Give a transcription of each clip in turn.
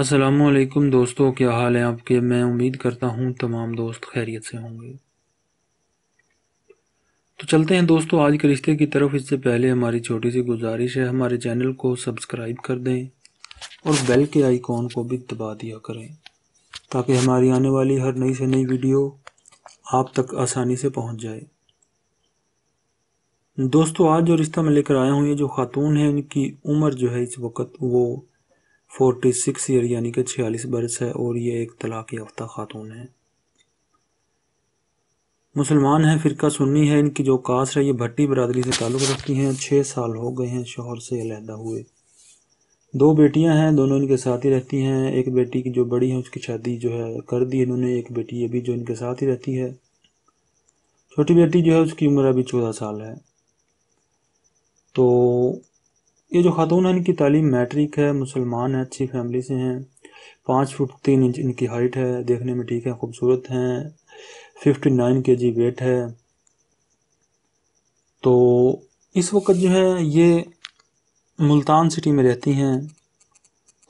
असलम दोस्तों क्या हाल है आपके मैं उम्मीद करता हूँ तमाम दोस्त खैरियत से होंगे तो चलते हैं दोस्तों आज के रिश्ते की तरफ इससे पहले हमारी छोटी सी गुजारिश है हमारे चैनल को सब्सक्राइब कर दें और बेल के आइकॉन को भी दबा दिया करें ताकि हमारी आने वाली हर नई से नई वीडियो आप तक आसानी से पहुँच जाए दोस्तों आज जो रिश्ता मैं लेकर आया हूँ ये जो खातून है इनकी उम्र जो है इस वक्त वो फोर्टी सिक्स ईयर यानी कि छियालीस बरस है और ये एक तलाक याफ्ता खातून है मुसलमान हैं फ़िरका सुन्नी है इनकी जो कास्ट है ये भट्टी बरदरी से ताल्लुक़ रखती हैं छः साल हो गए हैं शोहर से अलहदा हुए दो बेटियां हैं दोनों इनके साथ ही रहती हैं एक बेटी की जो बड़ी है उसकी शादी जो है कर दी इन्होंने एक बेटी अभी जो इनके साथ ही रहती है छोटी बेटी जो है उसकी उम्र अभी चौदह साल है तो ये जो खातून है इनकी तालीम मैट्रिक है मुसलमान हैं अच्छी फैमिली से हैं पाँच फुट तीन इंच इनकी हाइट है देखने में ठीक है खूबसूरत हैं फिफ्टी नाइन के जी वेट है तो इस वक्त जो है ये मुल्तान सिटी में रहती हैं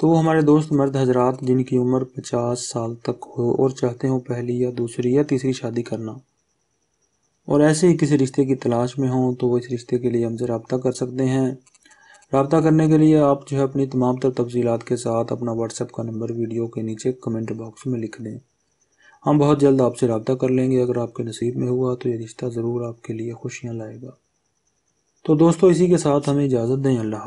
तो वो हमारे दोस्त मर्द हजरात जिनकी उम्र पचास साल तक हो और चाहते हों पहली या दूसरी या तीसरी शादी करना और ऐसे ही किसी रिश्ते की तलाश में हों तो वो इस रिश्ते के लिए हमसे रबता कर सकते हैं रबता करने के लिए आप जो है अपनी तमाम तर तफसीत के साथ अपना व्हाट्सएप का नंबर वीडियो के नीचे कमेंट बॉक्स में लिख दें हम बहुत जल्द आपसे रबता कर लेंगे अगर आपके नसीब में हुआ तो ये रिश्ता ज़रूर आपके लिए खुशियाँ लाएगा तो दोस्तों इसी के साथ हमें इजाज़त दें अल्लाह